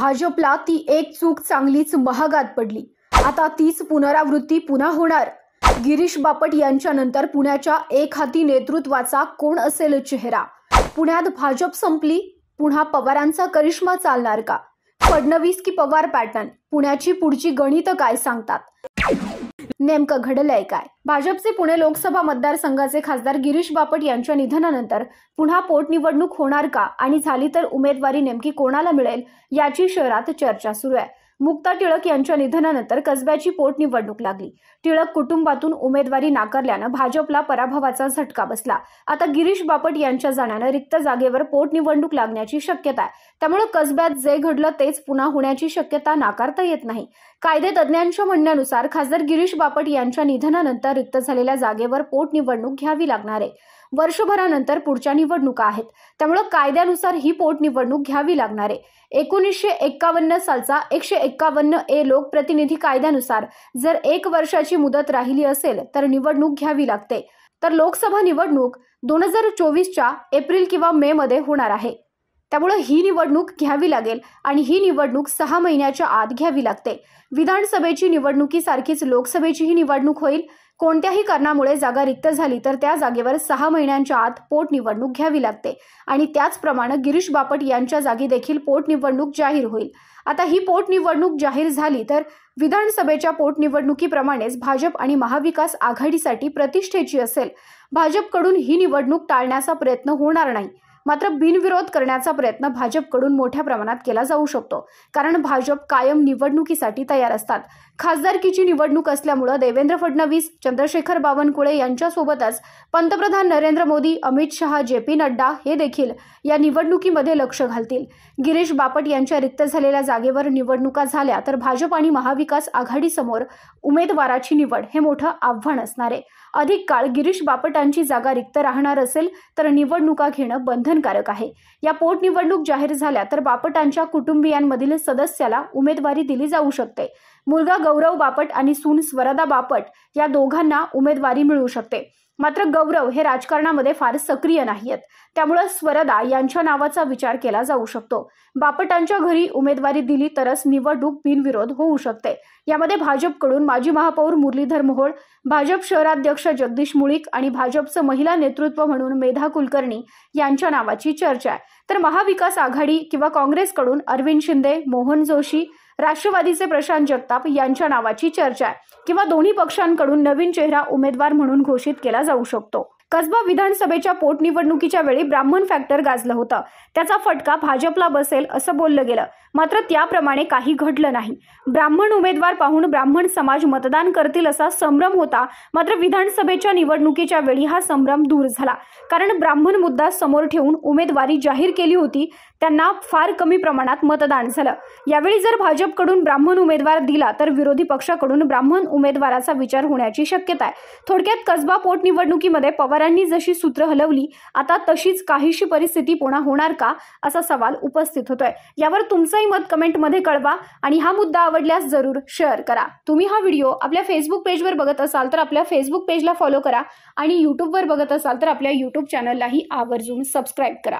भाजपला ती एक चूक चांगलीच महागात पडली आता तीच पुनरावृत्ती पुन्हा होणार गिरीश बापट नंतर पुण्याच्या एक हाती नेतृत्वाचा कोण असेल चेहरा पुण्यात भाजप संपली पुन्हा पवारांचा करिश्मा चालणार का फडणवीस की पवार पॅटर्न पुण्याची पुढची गणित काय सांगतात नेमकं घडलंय काय भाजपचे पुणे लोकसभा मतदारसंघाचे खासदार गिरीश बापट यांच्या निधनानंतर पुन्हा पोटनिवडणूक होणार का आणि झाली तर उमेदवारी नेमकी कोणाला मिळेल याची शहरात चर्चा सुरू आहे मुक्ता टिळक यांच्या निधनानंतर कसब्याची पोटनिवडणूक लागली टिळक कुटुंबातून उमेदवारी नाकारल्यानं भाजपला पराभवाचा झटका बसला आता गिरीश बापट यांच्या जाण्यानं रिक्त जागेवर पोटनिवडणूक लागण्याची शक्यता आहे त्यामुळे कसब्यात जे घडलं तेच पुन्हा होण्याची शक्यता नाकारता येत नाही कायदे तज्ज्ञांच्या म्हणण्यानुसार खासदार गिरीश बापट यांच्या निधनानंतर रिक्त झालेल्या जागेवर पोटनिवडणूक घ्यावी लागणार आहे वर्षभरानंतर पुढच्या निवडणुका आहेत त्यामुळे कायद्यानुसार ही पोटनिवडणूक घ्यावी लागणार आहे एकोणीसशे एक्कावन्न सालचा एकशे एक्कावन्न ए लोकप्रतिनिधी कायद्यानुसार जर एक वर्षाची मुदत राहिली असेल तर निवडणूक घ्यावी लागते तर लोकसभा निवडणूक दोन हजार चोवीसच्या एप्रिल किंवा मे मध्ये होणार आहे त्यामुळे ही निवडणूक घ्यावी लागेल आणि ही निवडणूक सहा महिन्याच्या आत घ्यावी लागते विधानसभेची निवडणुकीसारखीच लोकसभेचीही निवडणूक होईल कोणत्याही कारणामुळे जागा रिक्त झाली तर त्या जागेवर सहा महिन्यांच्या आत पोटनिवडणूक घ्यावी लागते आणि त्याचप्रमाणे गिरीश बापट यांच्या जागी देखील पोटनिवडणूक जाहीर होईल आता ही पोटनिवडणूक जाहीर झाली तर विधानसभेच्या पोटनिवडणुकीप्रमाणेच भाजप आणि महाविकास आघाडीसाठी प्रतिष्ठेची असेल भाजपकडून ही निवडणूक टाळण्याचा प्रयत्न होणार नाही मात्र बिनविरोध करण्याचा प्रयत्न भाजपकडून मोठ्या प्रमाणात केला जाऊ शकतो कारण भाजप कायम निवडणुकीसाठी तयार असतात खासदारकीची निवडणूक असल्यामुळे देवेंद्र फडणवीस चंद्रशेखर बावनकुळे यांच्यासोबतच पंतप्रधान नरेंद्र मोदी अमित शहा जे पी नड्डा हे देखील या निवडणुकीमध्ये लक्ष घालतील गिरीश बापट यांच्या रिक्त झालेल्या जागेवर निवडणुका झाल्या तर भाजप आणि महाविकास आघाडीसमोर उमेदवाराची निवड हे मोठं आव्हान असणार आहे अधिक काळ गिरीश बापटांची जागा रिक्त राहणार असेल तर निवडणुका घेणं बंद बंधनकारक आहे या पोटनिवडणूक जाहीर झाल्या तर बापटांच्या कुटुंबियांमधील सदस्याला उमेदवारी दिली जाऊ शकते मुलगा गौरव बापट आणि सून स्वरदा बापट या दोघांना उमेदवारी मिळू शकते मात्र गौरव हे राजकारणामध्ये फार सक्रिय नाही आहेत त्यामुळे स्वरदा यांच्या नावाचा विचार केला जाऊ शकतो बापटांच्या घरी उमेदवारी दिली तरच निवडणूक बिनविरोध होऊ शकते यामध्ये भाजपकडून माजी महापौर मुरलीधर मोहोळ भाजप शहराध्यक्ष जगदीश मुळीक आणि भाजपचं महिला नेतृत्व म्हणून मेधा कुलकर्णी यांच्या नावाची चर्चा आहे तर महाविकास आघाडी किंवा काँग्रेसकडून अरविंद शिंदे मोहन जोशी राष्ट्रवादीचे प्रशांत जगताप यांच्या नावाची चर्चा आहे किंवा दोन्ही पक्षांकडून नवीन चेहरा उमेदवार म्हणून घोषित केला जाऊ शकतो कसबा विधानसभेच्या पोटनिवडणुकीच्या वेळी ब्राह्मण फॅक्टर गाजलं होतं त्याचा फटका भाजपला बसेल असं बोललं गेलं मात्र त्याप्रमाणे काही घडलं नाही ब्राह्मण उमेदवार पाहून ब्राह्मण समाज मतदान करतील असा संभ्रम होता मात्र विधानसभेच्या निवडणुकीच्या वेळी हा संभ्रम दूर झाला कारण ब्राह्मण मुद्दा समोर ठेवून उमेदवारी जाहीर केली होती त्यांना फार कमी प्रमाणात मतदान झालं यावेळी जर भाजपकडून ब्राह्मण उमेदवार दिला तर विरोधी पक्षाकडून ब्राह्मण उमेदवाराचा विचार होण्याची शक्यता आहे थोडक्यात कसबा पोटनिवडणुकीमध्ये पवार पवारांनी जशी सूत्र हलवली आता तशीच काहीशी परिस्थिती पुन्हा होणार का असा सवाल उपस्थित होतोय यावर तुमचंही मत कमेंटमध्ये कळवा आणि हा मुद्दा आवडल्यास जरूर शेअर करा तुम्ही हा व्हिडिओ आपल्या फेसबुक पेजवर बघत असाल तर आपल्या फेसबुक पेजला फॉलो करा आणि यूट्यूबवर बघत असाल तर आपल्या युट्यूब चॅनललाही आवर्जून सबस्क्राईब करा